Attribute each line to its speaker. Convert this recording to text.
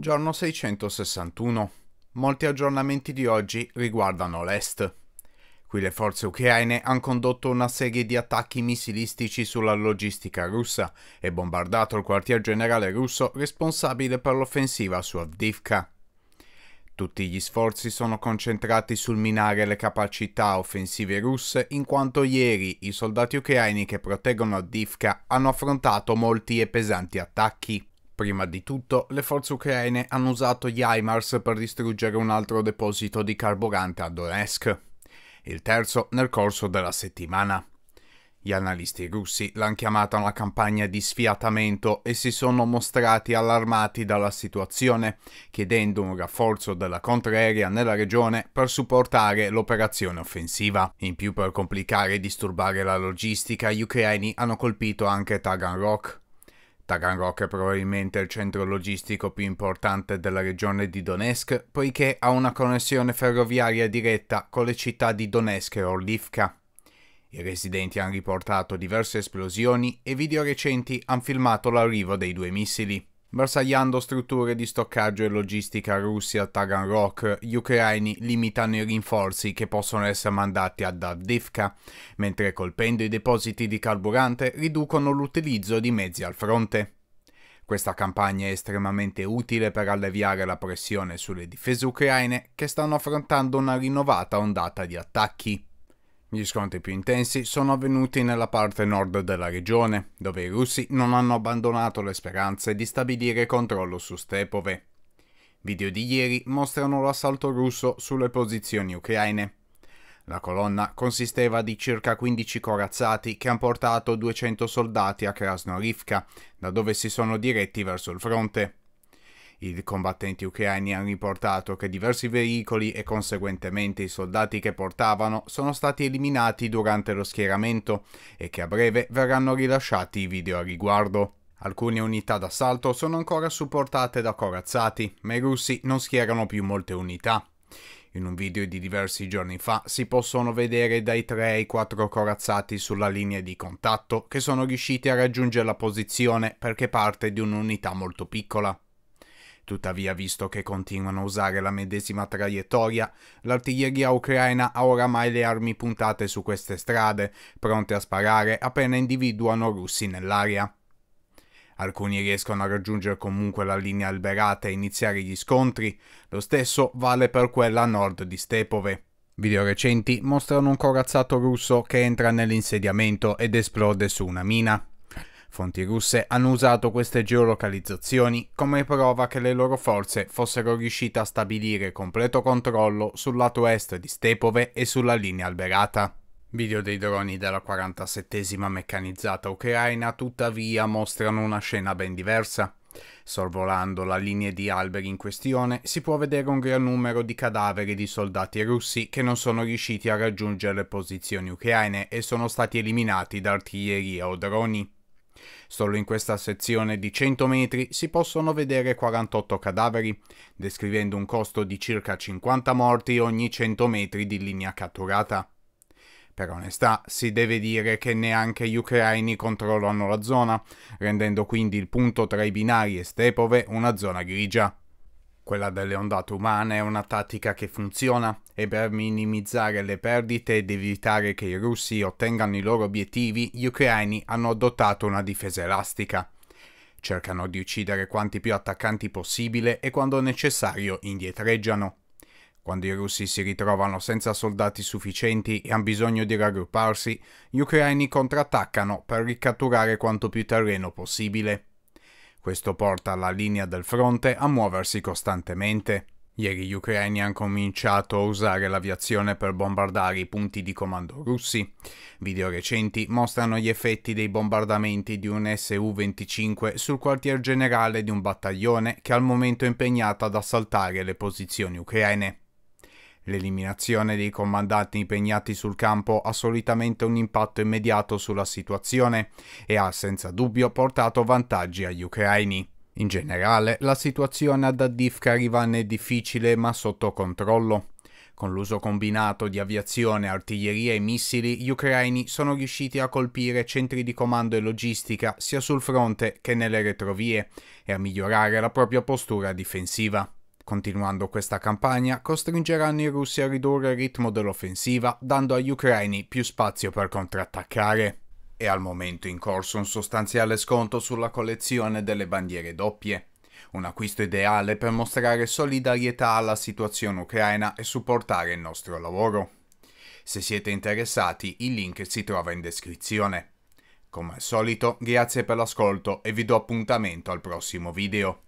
Speaker 1: Giorno 661. Molti aggiornamenti di oggi riguardano l'Est. Qui le forze ucraine hanno condotto una serie di attacchi missilistici sulla logistica russa e bombardato il quartier generale russo responsabile per l'offensiva su Avdivka. Tutti gli sforzi sono concentrati sul minare le capacità offensive russe in quanto ieri i soldati ucraini che proteggono Avdivka hanno affrontato molti e pesanti attacchi. Prima di tutto, le forze ucraine hanno usato gli HIMARS per distruggere un altro deposito di carburante a Donetsk, il terzo nel corso della settimana. Gli analisti russi l'hanno chiamata una campagna di sfiatamento e si sono mostrati allarmati dalla situazione, chiedendo un rafforzo della contraerea nella regione per supportare l'operazione offensiva. In più per complicare e disturbare la logistica, gli ucraini hanno colpito anche Taganrog, Taganrog è probabilmente il centro logistico più importante della regione di Donetsk, poiché ha una connessione ferroviaria diretta con le città di Donetsk e Orlivka. I residenti hanno riportato diverse esplosioni e video recenti hanno filmato l'arrivo dei due missili. Bersagliando strutture di stoccaggio e logistica russi a Taganrog, gli ucraini limitano i rinforzi che possono essere mandati ad Avdivka, mentre colpendo i depositi di carburante riducono l'utilizzo di mezzi al fronte. Questa campagna è estremamente utile per alleviare la pressione sulle difese ucraine che stanno affrontando una rinnovata ondata di attacchi. Gli scontri più intensi sono avvenuti nella parte nord della regione, dove i russi non hanno abbandonato le speranze di stabilire controllo su Stepove. Video di ieri mostrano l'assalto russo sulle posizioni ucraine. La colonna consisteva di circa 15 corazzati che hanno portato 200 soldati a Krasnorivka, da dove si sono diretti verso il fronte. I combattenti ucraini hanno riportato che diversi veicoli e conseguentemente i soldati che portavano sono stati eliminati durante lo schieramento e che a breve verranno rilasciati i video a riguardo. Alcune unità d'assalto sono ancora supportate da corazzati, ma i russi non schierano più molte unità. In un video di diversi giorni fa si possono vedere dai 3 ai 4 corazzati sulla linea di contatto che sono riusciti a raggiungere la posizione perché parte di un'unità molto piccola. Tuttavia, visto che continuano a usare la medesima traiettoria, l'artiglieria ucraina ha oramai le armi puntate su queste strade, pronte a sparare appena individuano russi nell'area. Alcuni riescono a raggiungere comunque la linea alberata e iniziare gli scontri, lo stesso vale per quella a nord di Stepove. Video recenti mostrano un corazzato russo che entra nell'insediamento ed esplode su una mina. Fonti russe hanno usato queste geolocalizzazioni come prova che le loro forze fossero riuscite a stabilire completo controllo sul lato est di Stepove e sulla linea alberata. Video dei droni della 47 meccanizzata ucraina tuttavia mostrano una scena ben diversa. Sorvolando la linea di alberi in questione si può vedere un gran numero di cadaveri di soldati russi che non sono riusciti a raggiungere le posizioni ucraine e sono stati eliminati da artiglieria o droni. Solo in questa sezione di 100 metri si possono vedere 48 cadaveri, descrivendo un costo di circa 50 morti ogni 100 metri di linea catturata. Per onestà, si deve dire che neanche gli ucraini controllano la zona, rendendo quindi il punto tra i binari e Stepove una zona grigia. Quella delle ondate umane è una tattica che funziona e per minimizzare le perdite ed evitare che i russi ottengano i loro obiettivi, gli ucraini hanno adottato una difesa elastica. Cercano di uccidere quanti più attaccanti possibile e quando necessario indietreggiano. Quando i russi si ritrovano senza soldati sufficienti e hanno bisogno di raggrupparsi, gli ucraini contrattaccano per ricatturare quanto più terreno possibile. Questo porta la linea del fronte a muoversi costantemente. Ieri gli ucraini hanno cominciato a usare l'aviazione per bombardare i punti di comando russi. Video recenti mostrano gli effetti dei bombardamenti di un Su-25 sul quartier generale di un battaglione che al momento è impegnato ad assaltare le posizioni ucraine. L'eliminazione dei comandanti impegnati sul campo ha solitamente un impatto immediato sulla situazione e ha senza dubbio portato vantaggi agli ucraini. In generale, la situazione ad Adivka rimane difficile ma sotto controllo. Con l'uso combinato di aviazione, artiglieria e missili, gli ucraini sono riusciti a colpire centri di comando e logistica sia sul fronte che nelle retrovie e a migliorare la propria postura difensiva. Continuando questa campagna, costringeranno i russi a ridurre il ritmo dell'offensiva, dando agli ucraini più spazio per contrattaccare. È al momento in corso un sostanziale sconto sulla collezione delle bandiere doppie. Un acquisto ideale per mostrare solidarietà alla situazione ucraina e supportare il nostro lavoro. Se siete interessati, il link si trova in descrizione. Come al solito, grazie per l'ascolto e vi do appuntamento al prossimo video.